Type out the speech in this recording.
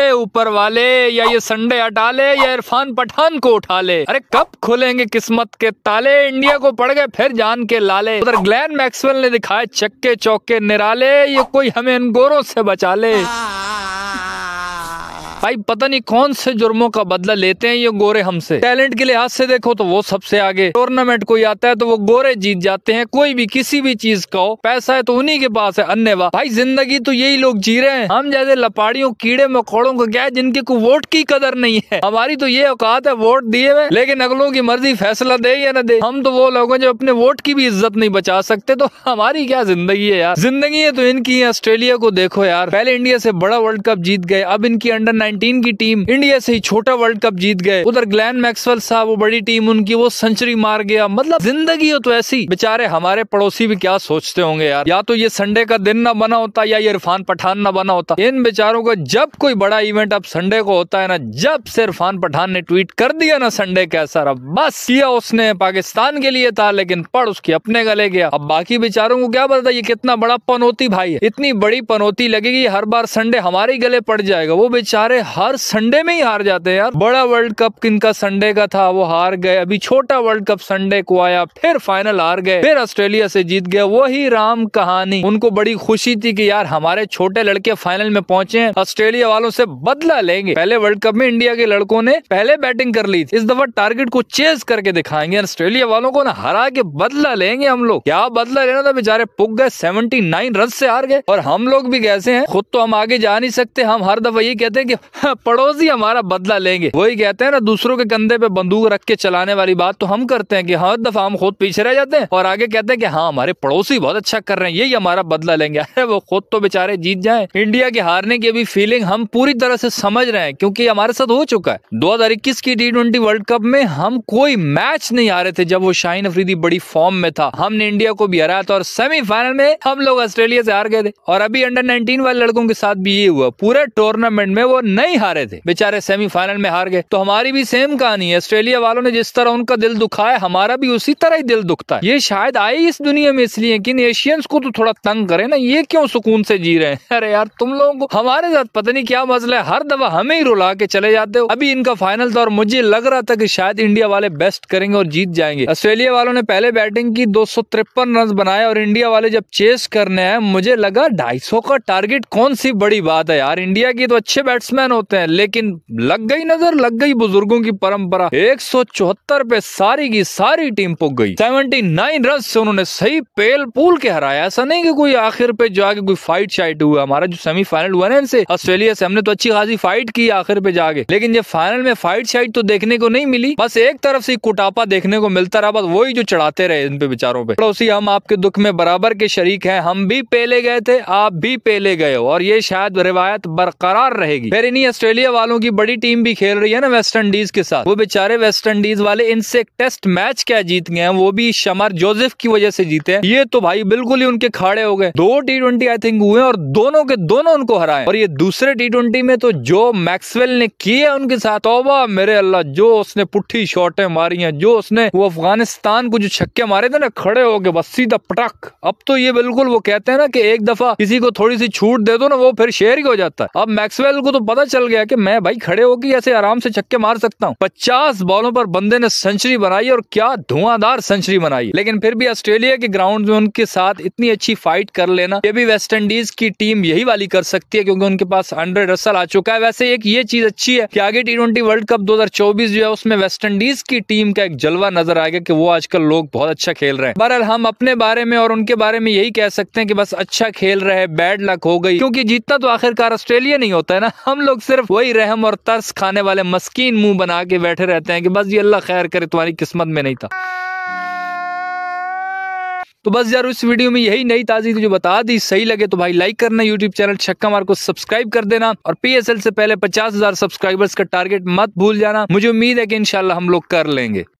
से ऊपर वाले या ये संडे हटा ले या इरफान पठान को उठा ले अरे कब खुलेंगे किस्मत के ताले इंडिया को पड़ गए फिर जान के लाले उधर ग्लैन मैक्सवेल ने दिखाए चक्के चौके निराले ये कोई हमें इन गोरों से बचा ले भाई पता नहीं कौन से जुर्मों का बदला लेते हैं ये गोरे हमसे टैलेंट के लिहाज से देखो तो वो सबसे आगे टूर्नामेंट कोई आता है तो वो गोरे जीत जाते हैं कोई भी किसी भी चीज का हो पैसा है तो उन्ही के पास है अन्य भाई जिंदगी तो यही लोग जी रहे हैं हम जैसे लपाड़ियों कीड़े मकोड़ों को क्या है जिनकी को वोट की कदर नहीं है हमारी तो ये औकात है वोट दिए हुए लेकिन अगलों की मर्जी फैसला दे या ना दे हम तो वो लोग हैं जो अपने वोट की भी इज्जत नहीं बचा सकते तो हमारी क्या जिंदगी है यार जिंदगी है तो इनकी ऑस्ट्रेलिया को देखो यार पहले इंडिया से बड़ा वर्ल्ड कप जीत गए अब इनकी अंडर 2019 की टीम इंडिया से ही छोटा वर्ल्ड कप जीत गए उधर ग्लैन मैक्सवेल साहब वो बड़ी टीम उनकी वो सेंचुरी मार गया मतलब जिंदगी हो तो ऐसी बेचारे हमारे पड़ोसी भी क्या सोचते होंगे यार या तो ये संडे का दिन ना बना होता या ये इरफान पठान ना बना होता इन बेचारों का जब कोई बड़ा इवेंट अब संडे को होता है ना जब से इरफान पठान ने ट्वीट कर दिया ना संडे कैसा रहा बस किया उसने पाकिस्तान के लिए था लेकिन पड़ उसके अपने गले गया अब बाकी बेचारों को क्या पता ये कितना बड़ा पनौती भाई है इतनी बड़ी पनौती लगेगी हर बार संडे हमारे गले पड़ जाएगा वो बेचारे हर संडे में ही हार जाते हैं यार बड़ा वर्ल्ड कप किन का संडे का था वो हार गए अभी छोटा वर्ल्ड कप संडे को आया फिर फाइनल हार गए फिर ऑस्ट्रेलिया से जीत गया वही राम कहानी उनको बड़ी खुशी थी कि यार हमारे छोटे लड़के फाइनल में पहुंचे हैं ऑस्ट्रेलिया वालों से बदला लेंगे पहले वर्ल्ड कप में इंडिया के लड़कों ने पहले बैटिंग कर ली थी इस दफा टारगेट को चेज करके दिखाएंगे ऑस्ट्रेलिया वालों को ना हरा के बदला लेंगे हम लोग क्या बदला लेना था बेचारे पुग गए सेवेंटी नाइन रन से हार गए और हम लोग भी कैसे हैं खुद तो हम आगे जा नहीं सकते हम हर दफा ये कहते हैं कि पड़ोसी हमारा बदला लेंगे वही कहते हैं ना दूसरों के कंधे पे बंदूक रख के चलाने वाली बात तो हम करते हैं कि हर दफा हम खुद पीछे रह जाते हैं और आगे कहते हैं कि हाँ हमारे पड़ोसी बहुत अच्छा कर रहे हैं यही हमारा बदला लेंगे अरे वो खुद तो बेचारे जीत जाए इंडिया के हारने की भी फीलिंग हम पूरी तरह से समझ रहे हैं क्योंकि हमारे साथ हो चुका है दो की टी वर्ल्ड कप में हम कोई मैच नहीं हारे थे जब वो शाहीन अफरीदी बड़ी फॉर्म में था हमने इंडिया को भी हराया था और सेमीफाइनल में हम लोग ऑस्ट्रेलिया से हार गए थे और अभी अंडर नाइनटीन वाले लड़कों के साथ भी ये हुआ पूरे टूर्नामेंट में वो नहीं हारे थे बेचारे सेमीफाइनल में हार गए तो हमारी भी सेम कहानी है ऑस्ट्रेलिया वालों ने जिस तरह उनका दिल दुखाया हमारा भी उसी तरह ही दिल दुखता है ये शायद आई इस दुनिया में इसलिए कि एशियंस को तो थोड़ा तंग करे ना ये क्यों सुकून से जी रहे हैं अरे यार तुम लोगों को हमारे साथ पता नहीं क्या मसला है हर दफा हमें ही रुला के चले जाते हो अभी इनका फाइनल था और मुझे लग रहा था कि शायद इंडिया वाले बेस्ट करेंगे और जीत जाएंगे ऑस्ट्रेलिया वालों ने पहले बैटिंग की दो रन बनाए और इंडिया वाले जब चेस करने हैं मुझे लगा ढाई का टारगेट कौन सी बड़ी बात है यार इंडिया की तो अच्छे बैट्समैन दुश्मन होते हैं लेकिन लग गई नजर लग गई बुजुर्गों की परंपरा एक पे सारी की सारी टीम पुग गई 79 रन से उन्होंने सही पेल पूल के हराया ऐसा नहीं कि कोई आखिर पे जाके कोई फाइट शाइट हुआ हमारा जो सेमीफाइनल हुआ ना इनसे ऑस्ट्रेलिया से हमने तो अच्छी खासी फाइट की आखिर पे जाके लेकिन जब फाइनल में फाइट शाइट तो देखने को नहीं मिली बस एक तरफ से कुटापा देखने को मिलता रहा बस वही जो चढ़ाते रहे इन पे बेचारों पे पड़ोसी हम आपके दुख में बराबर के शरीक हैं हम भी पेले गए थे आप भी पेले गए हो और ये शायद रिवायत बरकरार रहेगी फिर इन्हीं इतनी ऑस्ट्रेलिया वालों की बड़ी टीम भी खेल रही है ना वेस्ट इंडीज के साथ वो बेचारे वेस्ट इंडीज वाले इनसे टेस्ट मैच क्या जीत गए हैं वो भी शमर जोसेफ की वजह से जीते हैं ये तो भाई बिल्कुल ही उनके खाड़े हो गए दो टी आई थिंक हुए और दोनों के दोनों उनको हराए और ये दूसरे टी में तो जो मैक्सवेल ने किए उनके साथ ओबा मेरे अल्लाह जो उसने पुट्ठी शॉटे मारी है जो उसने वो अफगानिस्तान को जो छक्के मारे थे ना खड़े हो गए बस सीधा पटक अब तो ये बिल्कुल वो कहते हैं ना कि एक दफा किसी को थोड़ी सी छूट दे दो ना वो फिर शेयर ही हो जाता है अब मैक्सवेल को तो पता पता चल गया कि मैं भाई खड़े होकर ऐसे आराम से छक्के मार सकता हूँ पचास बॉलों पर बंदे ने सेंचुरी बनाई और क्या धुआंधार सेंचुरी बनाई लेकिन फिर भी ऑस्ट्रेलिया के ग्राउंड में उनके साथ इतनी अच्छी फाइट कर लेना ये भी वेस्ट इंडीज की टीम यही वाली कर सकती है क्योंकि उनके पास हंड्रेड रसल आ चुका है वैसे एक ये चीज अच्छी है की आगे टी ट्वेंटी वर्ल्ड कप दो जो है उसमें वेस्ट इंडीज की टीम का एक जलवा नजर आएगा की वो आजकल लोग बहुत अच्छा खेल रहे हैं बहरहाल हम अपने बारे में और उनके बारे में यही कह सकते हैं कि बस अच्छा खेल रहे बैड लक हो गई क्योंकि जीतना तो आखिरकार ऑस्ट्रेलिया नहीं होता है ना हम लोग लोग सिर्फ वही रहम और तर्स खाने वाले मस्किन मुंह बना के बैठे रहते हैं कि बस ये अल्लाह खैर करे तुम्हारी किस्मत में नहीं था तो बस यार उस वीडियो में यही नई ताजी थी जो बता दी सही लगे तो भाई लाइक करना यूट्यूब चैनल छक्का मार को सब्सक्राइब कर देना और पीएसएल से पहले पचास सब्सक्राइबर्स का टारगेट मत भूल जाना मुझे उम्मीद है कि इनशाला हम लोग कर लेंगे